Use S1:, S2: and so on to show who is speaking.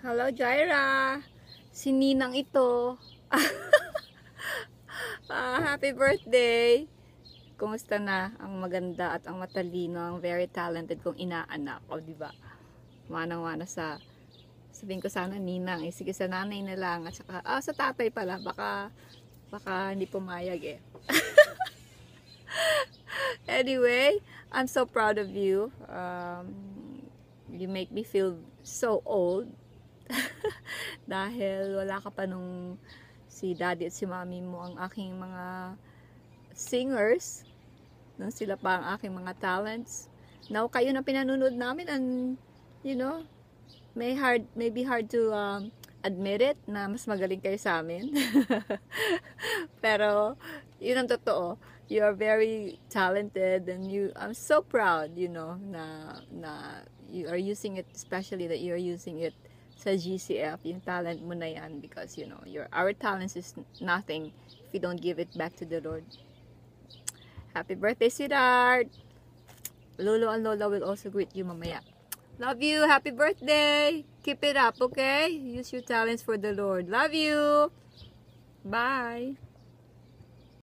S1: Hello, Jaira. Si Ninang ito. ah, happy birthday. Kumusta na ang maganda at ang matalino, ang very talented kong inaanak. O, di ba? Manang-mana sa sabihin ko sana Ninang. Eh, sige, sa nanay na lang. At saka, ah, sa tatay pala. Baka, baka hindi pumayag eh. anyway, I'm so proud of you. Um, you make me feel so old dahil wala ka pa nung si daddy at si mami mo ang aking mga singers no? sila pa ang aking mga talents now kayo na pinanunod namin and you know may hard maybe hard to um, admit it na mas magaling kayo sa amin pero yun ang totoo you are very talented and you I'm so proud you know na na you are using it especially that you are using it sa GCF, yung talent mo na yan because, you know, your our talents is nothing if you don't give it back to the Lord. Happy birthday, sweetheart! Lolo and Lola will also greet you mamaya. Love you! Happy birthday! Keep it up, okay? Use your talents for the Lord. Love you! Bye!